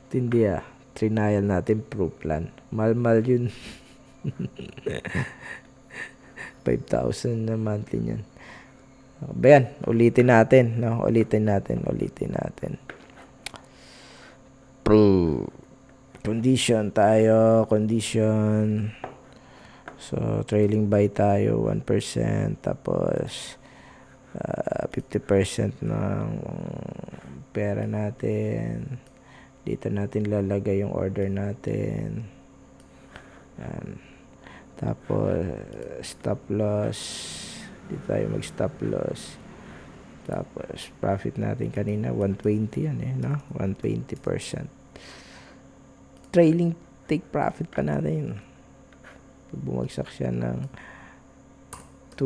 Tindi ah. Trinayal natin pro plan. Malmal yun. 5,000 na monthly niyan. Oh, ba yan? Ulitin natin. No? Ulitin natin. Ulitin natin. Pro. Condition tayo. Condition. So, trailing buy tayo. 1%. Tapos, uh, ah, 50% ng pera natin dito natin lalagay yung order natin yan. tapos stop loss dito tayo mag stop loss tapos profit natin kanina 120 yan eh no 120% trailing take profit pa natin pag bumagsak siya ng 2%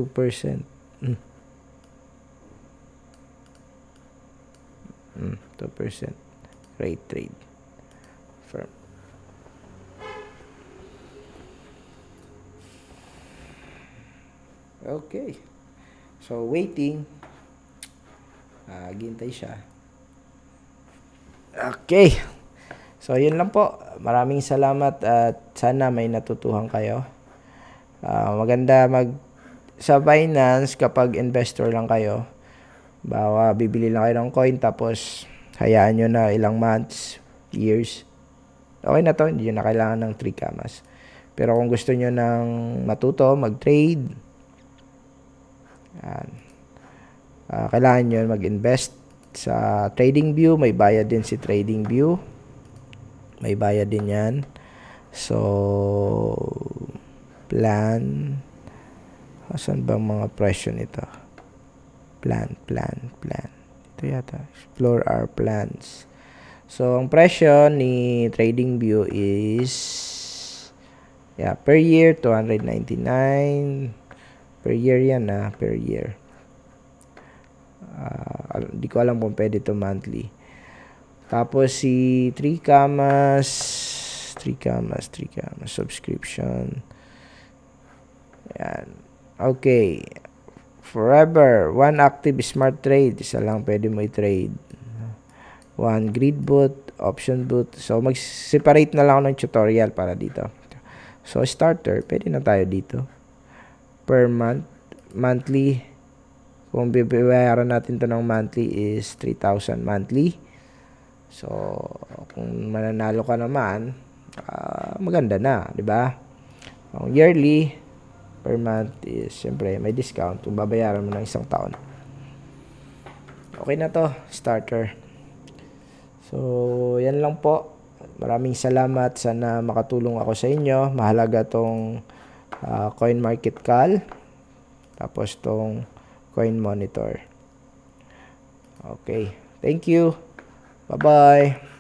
Mm, 2%. rate trade. Firm. Okay. So, waiting. Uh, gintay siya. Okay. So, yun lang po. Maraming salamat at sana may natutuhan kayo. Uh, maganda mag sa Binance kapag investor lang kayo Bawa bibili lang kayo ng coin tapos hayaan nyo na ilang months, years. Okay na to, hindi nyo na kailangan ng 3 kamas. Pero kung gusto nyo ng matuto, mag-trade, yan. Uh, kailangan nyo mag-invest sa trading view. May bayad din si trading view. May bayad din yan. So, plan. Asan ba mga presyo nito? plan, plan, plan. Ito yata. Explore our plans. So, ang presyo ni TradingView is yeah, per year 299 per year yan na ah, per year. Uh, di ko alam kung pwede to monthly. Tapos si 3 camas 3 camas 3 camas subscription. Yan. Okay. Forever. One active smart trade. Isa lang pwede mo i-trade. One grid boot, option boot. So, mag-separate na lang ako ng tutorial para dito. So, starter. Pwede na tayo dito. Per month. Monthly. Kung bibayaran natin to ng monthly is 3,000 monthly. So, kung mananalo ka naman, uh, maganda na, di ba? Ang yearly, per month is syempre may discount kung babayaran mo ng isang taon. Okay na to, starter. So, yan lang po. Maraming salamat. Sana makatulong ako sa inyo. Mahalaga tong uh, coin market call. Tapos tong coin monitor. Okay. Thank you. Bye-bye.